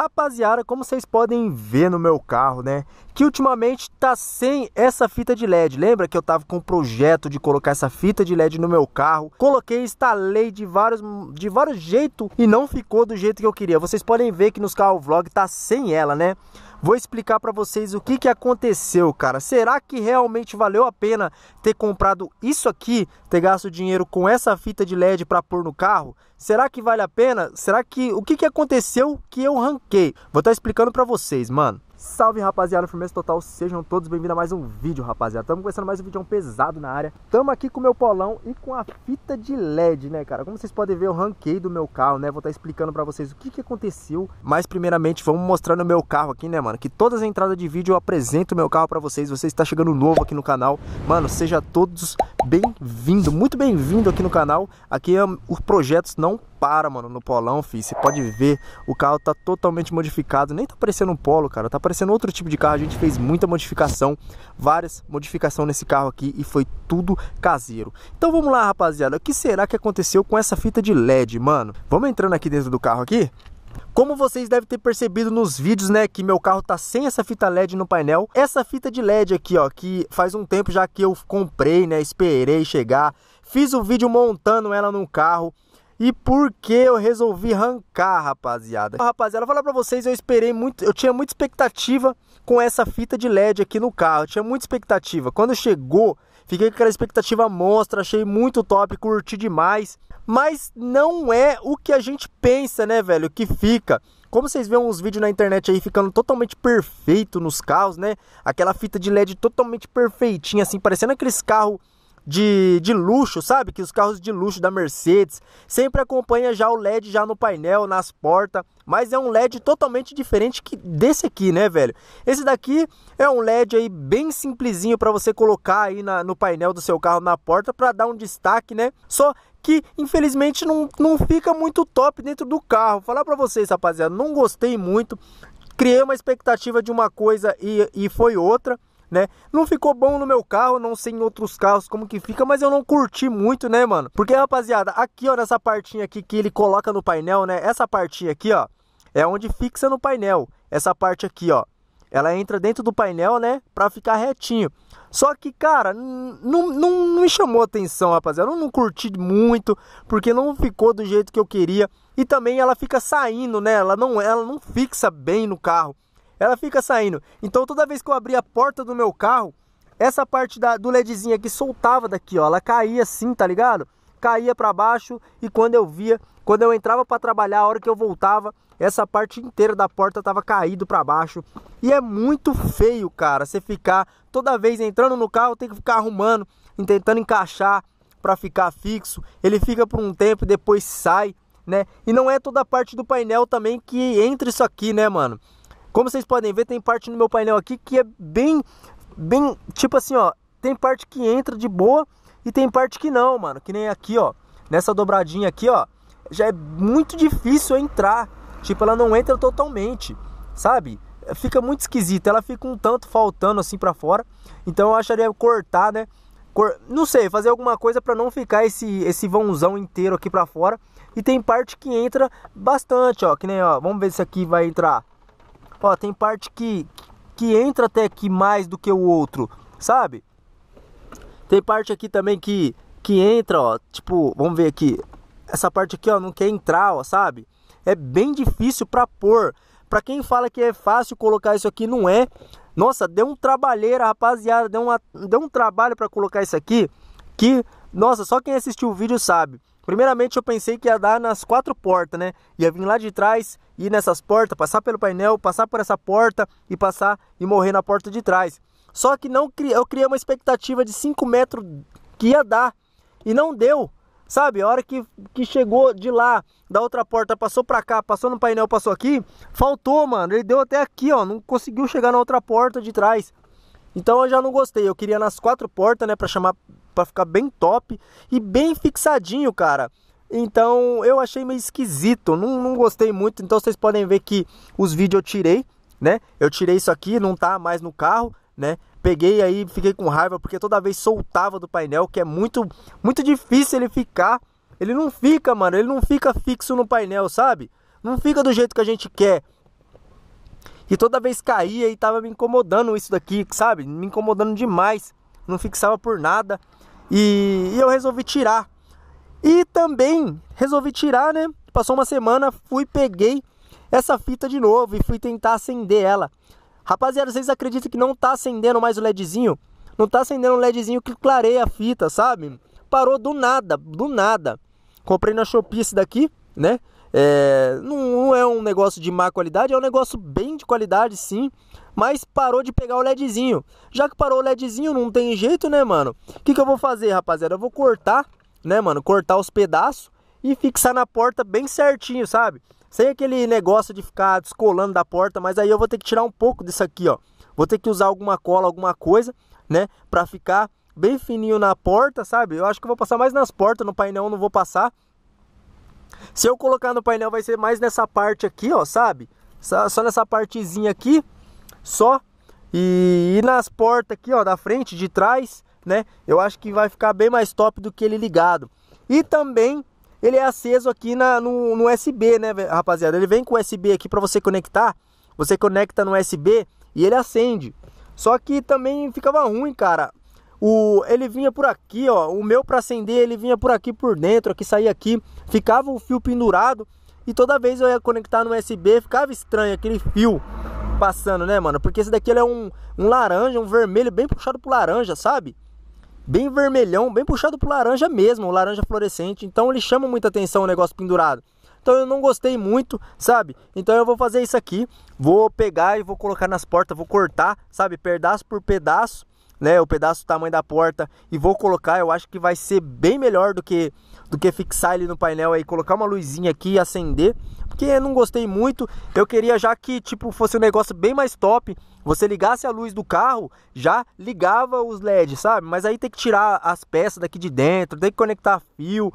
Rapaziada, como vocês podem ver no meu carro, né? Que ultimamente tá sem essa fita de LED. Lembra que eu tava com um projeto de colocar essa fita de LED no meu carro? Coloquei, instalei de vários, de vários jeitos e não ficou do jeito que eu queria. Vocês podem ver que nos carros vlog tá sem ela, né? Vou explicar para vocês o que, que aconteceu, cara. Será que realmente valeu a pena ter comprado isso aqui, ter gasto dinheiro com essa fita de LED para pôr no carro? Será que vale a pena? Será que o que, que aconteceu que eu ranquei? Vou estar tá explicando para vocês, mano. Salve rapaziada, firmeza total, sejam todos bem-vindos a mais um vídeo rapaziada Estamos começando mais um vídeo é pesado na área Estamos aqui com o meu polão e com a fita de LED, né cara Como vocês podem ver, eu ranquei do meu carro, né Vou estar tá explicando pra vocês o que, que aconteceu Mas primeiramente, vamos mostrando o meu carro aqui, né mano Que todas as entradas de vídeo eu apresento o meu carro pra vocês Você está chegando novo aqui no canal Mano, seja todos bem vindos muito bem-vindo aqui no canal Aqui é, os projetos não param, mano, no polão, fi Você pode ver, o carro tá totalmente modificado Nem tá parecendo um polo, cara, tá aparecendo outro tipo de carro, a gente fez muita modificação, várias modificações nesse carro aqui e foi tudo caseiro. Então vamos lá, rapaziada, o que será que aconteceu com essa fita de LED, mano? Vamos entrando aqui dentro do carro aqui? Como vocês devem ter percebido nos vídeos, né, que meu carro tá sem essa fita LED no painel. Essa fita de LED aqui, ó, que faz um tempo já que eu comprei, né, esperei chegar, fiz o vídeo montando ela no carro e por que eu resolvi arrancar, rapaziada? Então, rapaziada, vou falar pra vocês, eu esperei muito, eu tinha muita expectativa com essa fita de LED aqui no carro. Eu tinha muita expectativa. Quando chegou, fiquei com aquela expectativa monstra, achei muito top, curti demais. Mas não é o que a gente pensa, né, velho? Que fica. Como vocês veem uns vídeos na internet aí ficando totalmente perfeito nos carros, né? Aquela fita de LED totalmente perfeitinha, assim, parecendo aqueles carros de, de luxo, sabe? Que os carros de luxo da Mercedes sempre acompanha já o LED já no painel, nas portas, mas é um LED totalmente diferente que desse aqui, né, velho? Esse daqui é um LED aí bem simplesinho para você colocar aí na, no painel do seu carro na porta para dar um destaque, né? Só que infelizmente não, não fica muito top dentro do carro. falar para vocês, rapaziada, não gostei muito. Criei uma expectativa de uma coisa e, e foi outra né? Não ficou bom no meu carro, não sei em outros carros como que fica, mas eu não curti muito, né, mano? Porque, rapaziada, aqui, ó, nessa partinha aqui que ele coloca no painel, né? Essa partinha aqui, ó, é onde fixa no painel. Essa parte aqui, ó. Ela entra dentro do painel, né? Pra ficar retinho. Só que, cara, não, não, não me chamou atenção, rapaziada. Eu não curti muito, porque não ficou do jeito que eu queria. E também ela fica saindo, né? Ela não, ela não fixa bem no carro ela fica saindo. Então toda vez que eu abri a porta do meu carro, essa parte da, do LEDzinho aqui soltava daqui, ó. Ela caía assim, tá ligado? Caía para baixo e quando eu via, quando eu entrava para trabalhar, a hora que eu voltava, essa parte inteira da porta tava caído para baixo. E é muito feio, cara, você ficar toda vez entrando no carro, tem que ficar arrumando, tentando encaixar para ficar fixo. Ele fica por um tempo e depois sai, né? E não é toda a parte do painel também que entra isso aqui, né, mano? Como vocês podem ver, tem parte no meu painel aqui que é bem, bem, tipo assim, ó. Tem parte que entra de boa e tem parte que não, mano. Que nem aqui, ó. Nessa dobradinha aqui, ó. Já é muito difícil entrar. Tipo, ela não entra totalmente, sabe? Fica muito esquisita. Ela fica um tanto faltando assim para fora. Então eu acharia cortar, né? não sei, fazer alguma coisa para não ficar esse, esse vãozão inteiro aqui para fora. E tem parte que entra bastante, ó, que nem, ó, vamos ver se aqui vai entrar. Ó, tem parte que, que entra até aqui mais do que o outro, sabe? Tem parte aqui também que, que entra, ó, tipo, vamos ver aqui. Essa parte aqui, ó, não quer entrar, ó, sabe? É bem difícil para pôr. Para quem fala que é fácil colocar isso aqui, não é. Nossa, deu um trabalheira, rapaziada, deu, uma, deu um trabalho para colocar isso aqui que, nossa, só quem assistiu o vídeo sabe. Primeiramente eu pensei que ia dar nas quatro portas, né? Ia vir lá de trás, ir nessas portas, passar pelo painel, passar por essa porta e passar e morrer na porta de trás. Só que não eu criei uma expectativa de 5 metros que ia dar e não deu. Sabe, a hora que, que chegou de lá, da outra porta, passou pra cá, passou no painel, passou aqui, faltou, mano. Ele deu até aqui, ó, não conseguiu chegar na outra porta de trás. Então eu já não gostei. Eu queria nas quatro portas, né, pra chamar para ficar bem top e bem fixadinho, cara. Então eu achei meio esquisito, não, não gostei muito. Então vocês podem ver que os vídeos eu tirei, né? Eu tirei isso aqui, não tá mais no carro, né? Peguei aí, fiquei com raiva porque toda vez soltava do painel, que é muito, muito difícil ele ficar. Ele não fica, mano, ele não fica fixo no painel, sabe? Não fica do jeito que a gente quer. E toda vez caía e tava me incomodando isso daqui, sabe? Me incomodando demais. Não fixava por nada. E, e eu resolvi tirar. E também resolvi tirar, né? Passou uma semana, fui, peguei essa fita de novo e fui tentar acender ela. Rapaziada, vocês acreditam que não tá acendendo mais o LEDzinho? Não tá acendendo o LEDzinho que clareia a fita, sabe? Parou do nada, do nada. Comprei na Shopee esse daqui, né? É, não, não é um negócio de má qualidade, é um negócio bem de qualidade, sim mas parou de pegar o LEDzinho. Já que parou o LEDzinho, não tem jeito, né, mano? O que, que eu vou fazer, rapaziada? Eu vou cortar, né, mano? Cortar os pedaços e fixar na porta bem certinho, sabe? Sem aquele negócio de ficar descolando da porta, mas aí eu vou ter que tirar um pouco disso aqui, ó. Vou ter que usar alguma cola, alguma coisa, né? Pra ficar bem fininho na porta, sabe? Eu acho que eu vou passar mais nas portas, no painel não vou passar. Se eu colocar no painel vai ser mais nessa parte aqui, ó, sabe? só nessa partezinha aqui só. E, e nas portas aqui, ó, da frente, de trás, né? Eu acho que vai ficar bem mais top do que ele ligado. E também ele é aceso aqui na, no, no USB, né, rapaziada? Ele vem com USB aqui para você conectar. Você conecta no USB e ele acende. Só que também ficava ruim, cara. O, ele vinha por aqui, ó. O meu para acender, ele vinha por aqui por dentro, aqui saía aqui, ficava o fio pendurado e toda vez eu ia conectar no USB, ficava estranho aquele fio passando, né, mano? Porque esse daqui ele é um, um laranja, um vermelho bem puxado pro laranja, sabe? Bem vermelhão, bem puxado pro laranja mesmo, laranja fluorescente. Então ele chama muita atenção o negócio pendurado. Então eu não gostei muito, sabe? Então eu vou fazer isso aqui, vou pegar e vou colocar nas portas, vou cortar, sabe? Pedaço por pedaço né, o pedaço do tamanho da porta e vou colocar, eu acho que vai ser bem melhor do que do que fixar ele no painel aí, colocar uma luzinha aqui e acender, porque eu não gostei muito. Eu queria já que tipo fosse um negócio bem mais top, você ligasse a luz do carro, já ligava os LEDs, sabe? Mas aí tem que tirar as peças daqui de dentro, tem que conectar fio,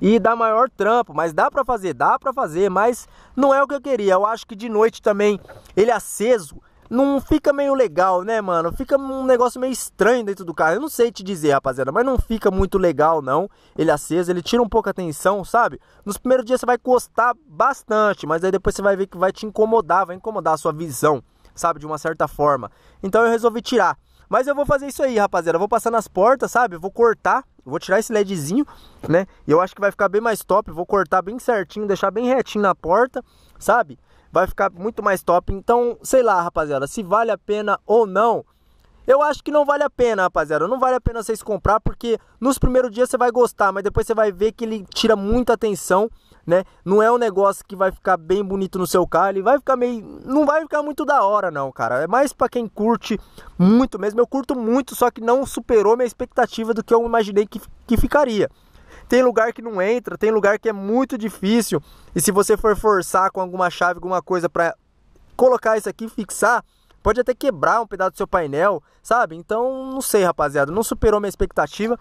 e dá maior trampo, mas dá para fazer, dá para fazer, mas não é o que eu queria. Eu acho que de noite também ele aceso, não fica meio legal, né, mano? Fica um negócio meio estranho dentro do carro. Eu não sei te dizer, rapaziada, mas não fica muito legal, não. Ele é acesa, ele tira um pouco a atenção, sabe? Nos primeiros dias você vai gostar bastante, mas aí depois você vai ver que vai te incomodar, vai incomodar a sua visão, sabe? De uma certa forma. Então eu resolvi tirar. Mas eu vou fazer isso aí, rapaziada. Eu vou passar nas portas, sabe? Eu vou cortar, vou tirar esse ledzinho, né? E eu acho que vai ficar bem mais top. Eu vou cortar bem certinho, deixar bem retinho na porta, sabe? vai ficar muito mais top. Então, sei lá, rapaziada, se vale a pena ou não. Eu acho que não vale a pena, rapaziada. Não vale a pena vocês comprar porque nos primeiros dias você vai gostar, mas depois você vai ver que ele tira muita atenção, né? Não é um negócio que vai ficar bem bonito no seu carro, ele vai ficar meio não vai ficar muito da hora não, cara. É mais para quem curte muito mesmo. Eu curto muito, só que não superou minha expectativa do que eu imaginei que, que ficaria. Tem lugar que não entra, tem lugar que é muito difícil. E se você for forçar com alguma chave, alguma coisa para colocar isso aqui fixar, pode até quebrar um pedaço do seu painel, sabe? Então, não sei, rapaziada, não superou minha expectativa.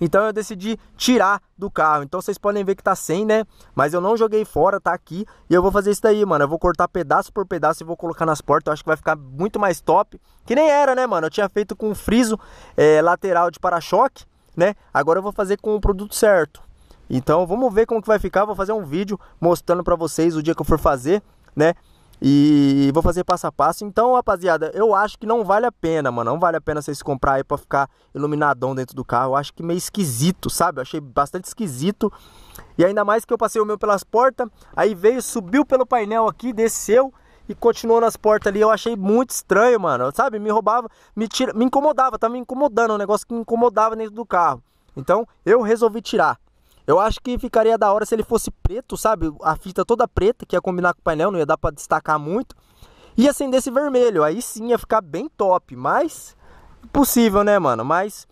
Então eu decidi tirar do carro. Então vocês podem ver que tá sem, né? Mas eu não joguei fora, tá aqui. E eu vou fazer isso daí, mano. Eu vou cortar pedaço por pedaço e vou colocar nas portas. Eu acho que vai ficar muito mais top. Que nem era, né, mano? Eu tinha feito com friso é, lateral de para-choque né? Agora eu vou fazer com o produto certo. Então vamos ver como que vai ficar. Vou fazer um vídeo mostrando para vocês o dia que eu for fazer, né? E vou fazer passo a passo. Então, rapaziada, eu acho que não vale a pena, mano. Não vale a pena vocês comprar aí pra ficar iluminadão dentro do carro. Eu acho que meio esquisito, sabe? Eu achei bastante esquisito. E ainda mais que eu passei o meu pelas portas. Aí veio, subiu pelo painel aqui, desceu e continuou nas portas ali. Eu achei muito estranho, mano. Sabe? Me roubava, me tira, me incomodava, tava me incomodando, um negócio que me incomodava dentro do carro. Então, eu resolvi tirar. Eu acho que ficaria da hora se ele fosse preto, sabe? A fita toda preta, que ia combinar com o painel, não ia dar para destacar muito. E acendesse vermelho, aí sim ia ficar bem top, mas possível né, mano? Mas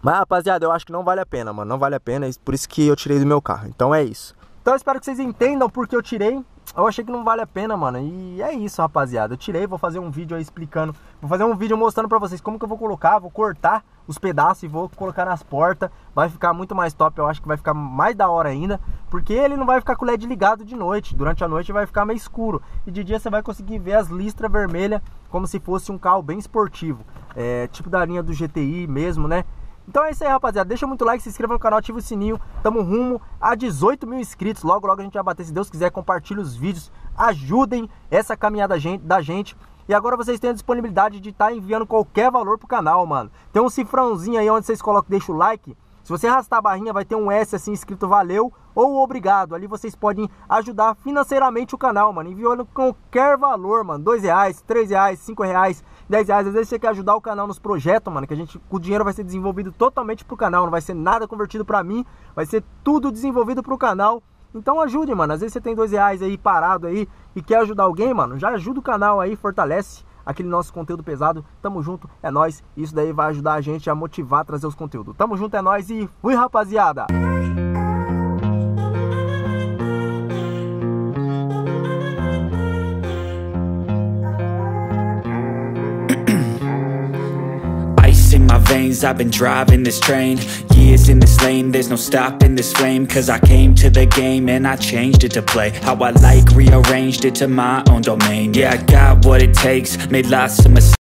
mas rapaziada, eu acho que não vale a pena, mano, não vale a pena, é por isso que eu tirei do meu carro. Então é isso. Então eu espero que vocês entendam porque eu tirei. Eu achei que não vale a pena, mano. E é isso, rapaziada. Eu tirei, vou fazer um vídeo aí explicando. Vou fazer um vídeo mostrando pra vocês como que eu vou colocar. Vou cortar os pedaços e vou colocar nas portas. Vai ficar muito mais top. Eu acho que vai ficar mais da hora ainda. Porque ele não vai ficar com o LED ligado de noite. Durante a noite vai ficar meio escuro. E de dia você vai conseguir ver as listras vermelhas como se fosse um carro bem esportivo. É, tipo da linha do GTI mesmo, né? Então é isso aí, rapaziada. Deixa muito like, se inscreva no canal, ativa o sininho. Tamo rumo a 18 mil inscritos. Logo, logo a gente vai bater. Se Deus quiser, compartilhe os vídeos. Ajudem essa caminhada da gente. E agora vocês têm a disponibilidade de estar tá enviando qualquer valor pro canal, mano. Tem um cifrãozinho aí onde vocês colocam, deixa o like se você arrastar a barrinha, vai ter um S assim escrito valeu ou obrigado. Ali vocês podem ajudar financeiramente o canal, mano. Enviando qualquer valor, mano. Dois reais, três reais, cinco reais, dez reais. Às vezes você quer ajudar o canal nos projetos, mano. Que a gente, o dinheiro vai ser desenvolvido totalmente pro canal. Não vai ser nada convertido para mim. Vai ser tudo desenvolvido pro canal. Então ajude, mano. Às vezes você tem dois reais aí parado aí e quer ajudar alguém, mano. Já ajuda o canal aí, fortalece aquele nosso conteúdo pesado. Tamo junto, é nós. Isso daí vai ajudar a gente a motivar a trazer os conteúdos. Tamo junto, é nós e fui, rapaziada! I've been driving this train years in this lane There's no stopping this flame Cause I came to the game and I changed it to play How I like, rearranged it to my own domain Yeah, I got what it takes, made lots of mistakes